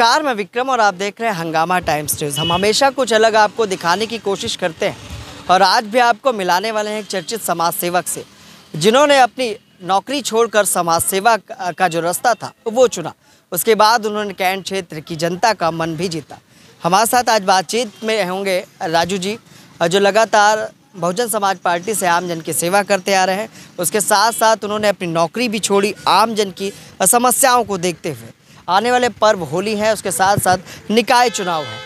नमस्कार मैं विक्रम और आप देख रहे हैं हंगामा टाइम्स न्यूज़ हम हमेशा कुछ अलग आपको दिखाने की कोशिश करते हैं और आज भी आपको मिलाने वाले हैं एक चर्चित समाज सेवक से जिन्होंने अपनी नौकरी छोड़कर समाज सेवा का जो रास्ता था वो चुना उसके बाद उन्होंने कैंट क्षेत्र की जनता का मन भी जीता हमारे साथ आज बातचीत में होंगे राजू जी जो लगातार बहुजन समाज पार्टी से आम जन की सेवा करते आ रहे हैं उसके साथ साथ उन्होंने अपनी नौकरी भी छोड़ी आम जन की समस्याओं को देखते हुए आने वाले पर्व होली है उसके साथ साथ निकाय चुनाव है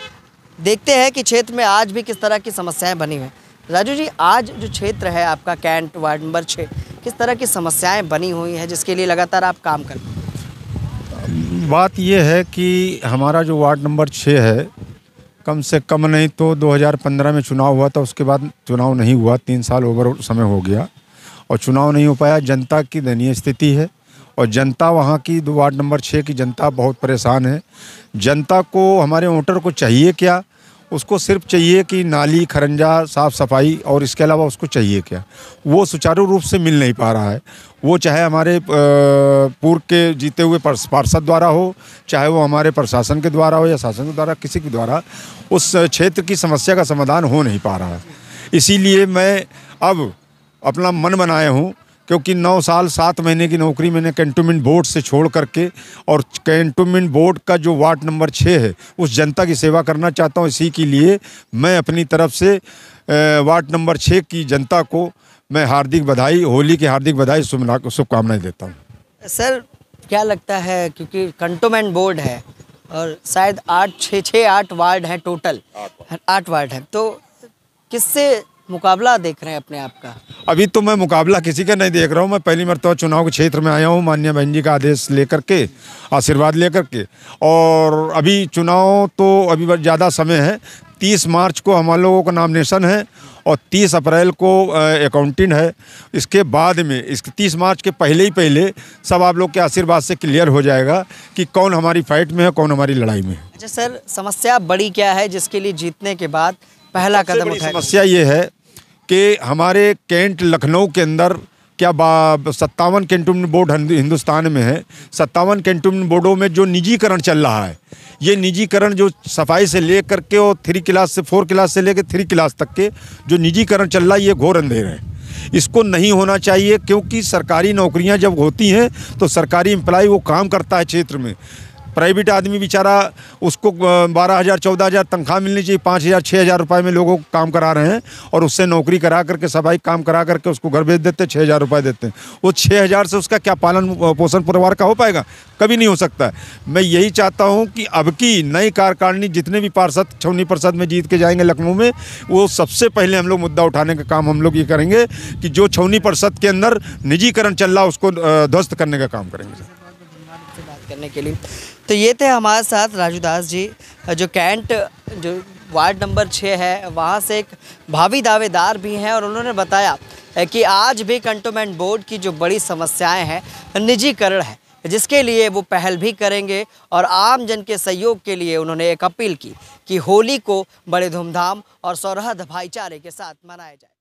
देखते हैं कि क्षेत्र में आज भी किस तरह की समस्याएं बनी हुई राजू जी आज जो क्षेत्र है आपका कैंट वार्ड नंबर छः किस तरह की समस्याएं बनी हुई हैं जिसके लिए लगातार आप काम कर बात यह है कि हमारा जो वार्ड नंबर छः है कम से कम नहीं तो 2015 में चुनाव हुआ था उसके बाद चुनाव नहीं हुआ तीन साल ओवर समय हो गया और चुनाव नहीं हो पाया जनता की दयनीय स्थिति है और जनता वहाँ की वार्ड नंबर छः की जनता बहुत परेशान है जनता को हमारे वोटर को चाहिए क्या उसको सिर्फ चाहिए कि नाली खरंजा साफ़ सफाई और इसके अलावा उसको चाहिए क्या वो सुचारू रूप से मिल नहीं पा रहा है वो चाहे हमारे पूर्व के जीते हुए पार्षद द्वारा हो चाहे वो हमारे प्रशासन के द्वारा हो या शासन के द्वारा किसी के द्वारा उस क्षेत्र की समस्या का समाधान हो नहीं पा रहा है इसीलिए मैं अब अपना मन बनाया हूँ क्योंकि नौ साल सात महीने की नौकरी मैंने कैंटोनमेंट बोर्ड से छोड़ करके और कैंटोनमेंट बोर्ड का जो वार्ड नंबर छः है उस जनता की सेवा करना चाहता हूँ इसी के लिए मैं अपनी तरफ से वार्ड नंबर छः की जनता को मैं हार्दिक बधाई होली की हार्दिक बधाई शुभकामनाएँ देता हूँ सर क्या लगता है क्योंकि कंटोनमेंट बोर्ड है और शायद आठ छः छः आठ वार्ड हैं टोटल आठ वार्ड हैं तो किससे मुकाबला देख रहे हैं अपने आप का अभी तो मैं मुकाबला किसी का नहीं देख रहा हूँ मैं पहली मरतबा चुनाव के क्षेत्र में आया हूँ मान्य बहन जी का आदेश लेकर के आशीर्वाद लेकर के और अभी चुनाव तो अभी ज़्यादा समय है तीस मार्च को हम लोगों का नामिनेशन है और तीस अप्रैल को अकाउंटिंग है इसके बाद में इस तीस मार्च के पहले ही पहले सब आप लोग के आशीर्वाद से क्लियर हो जाएगा कि कौन हमारी फाइट में है कौन हमारी लड़ाई में है अच्छा सर समस्या बड़ी क्या है जिसके लिए जीतने के बाद पहला कदम समस्या ये है कि हमारे कैंट लखनऊ के अंदर क्या सत्तावन कैंटोमेंट बोर्ड हिंदुस्तान में है सत्तावन कैंटोनमेंट बोर्डों में जो निजीकरण चल रहा है ये निजीकरण जो सफाई से ले करके और थ्री क्लास से फोर क्लास से लेकर थ्री क्लास तक के जो निजीकरण चल रहा है ये घोर अंधेर है इसको नहीं होना चाहिए क्योंकि सरकारी नौकरियां जब होती हैं तो सरकारी एम्प्लाई वो काम करता है क्षेत्र में प्राइवेट आदमी बेचारा उसको बारह हज़ार चौदह हज़ार तनख्वाह मिलनी चाहिए पाँच हज़ार छः हज़ार रुपये में लोगों को काम करा रहे हैं और उससे नौकरी करा करके सफाई काम करा करके उसको घर भेज देते हैं छः हज़ार रुपये देते हैं वो छः हज़ार से उसका क्या पालन पोषण परिवार का हो पाएगा कभी नहीं हो सकता है मैं यही चाहता हूँ कि अब की नई कार्यकारिणी जितने भी पार्षद छवनी पार्षद में जीत के जाएंगे लखनऊ में वो सबसे पहले हम लोग मुद्दा उठाने का काम हम लोग ये करेंगे कि जो छवनी परिषद के अंदर निजीकरण चल रहा उसको ध्वस्त करने का काम करेंगे करने के लिए तो ये थे हमारे साथ राजू दास जी जो कैंट जो वार्ड नंबर छः है वहाँ से एक भावी दावेदार भी हैं और उन्होंने बताया कि आज भी कंटोनमेंट बोर्ड की जो बड़ी समस्याएं हैं निजीकरण है जिसके लिए वो पहल भी करेंगे और आम जन के सहयोग के लिए उन्होंने एक अपील की कि होली को बड़े धूमधाम और सौरहद भाईचारे के साथ मनाया जाए